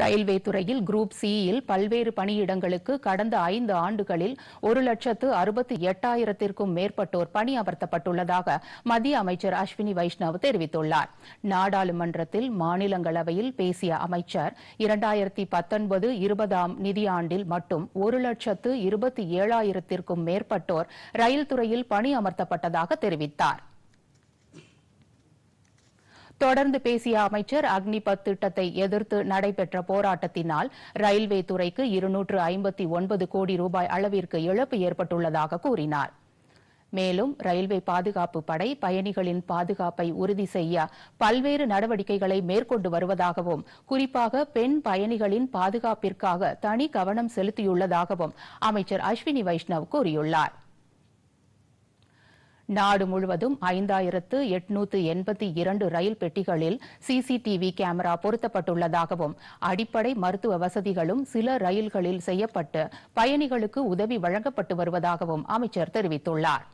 railway துறையில் group சியில் பல்வேறு பணியிடங்களுக்கு கடந்த ஐந்து ஆண்டுகளில் ஒரு லட்சத்து அறுபத்தி எட்டாயிரத்திற்கும் மேற்பட்டோர் பணி அமர்த்தப்பட்டுள்ளதாக மத்திய அமைச்சர் அஸ்வினி வைஷ்ணவ் தெரிவித்துள்ளார் நாடாளுமன்றத்தில் மாநிலங்களவையில் பேசிய அமைச்சர் இரண்டாயிரத்தி பத்தொன்பது இருபதாம் நிதியாண்டில் மட்டும் ஒரு லட்சத்து இருபத்தி ஏழாயிரத்திற்கும் மேற்பட்டோர் ரயில் துறையில் பணி அமர்த்தப்பட்டதாக தெரிவித்தார் தொடர்ந்து பேசிய அமைச்சர் அக்னிபத் திட்டத்தை எதிர்த்து நடைபெற்ற போராட்டத்தினால் ரயில்வே துறைக்கு இருநூற்று ஐம்பத்தி ஒன்பது கோடி ரூபாய் அளவிற்கு இழப்பு ஏற்பட்டுள்ளதாக கூறினார் மேலும் ரயில்வே பாதுகாப்பு படை பயணிகளின் பாதுகாப்பை உறுதி செய்ய பல்வேறு நடவடிக்கைகளை மேற்கொண்டு வருவதாகவும் குறிப்பாக பெண் பயணிகளின் பாதுகாப்பிற்காக தனி கவனம் செலுத்தியுள்ளதாகவும் அமைச்சர் அஸ்வினி வைஷ்ணவ் கூறியுள்ளாா் நாடு முழுவதும் ஐந்தாயிரத்து எட்நூத்து எண்பத்தி இரண்டு ரயில் பெட்டிகளில் சிசிடிவி கேமரா பொருத்தப்பட்டுள்ளதாகவும் அடிப்படை மருத்துவ வசதிகளும் சில ரயில்களில் செய்யப்பட்டு பயணிகளுக்கு உதவி வழங்கப்பட்டு வருவதாகவும் அமைச்சர் தெரிவித்துள்ளாா்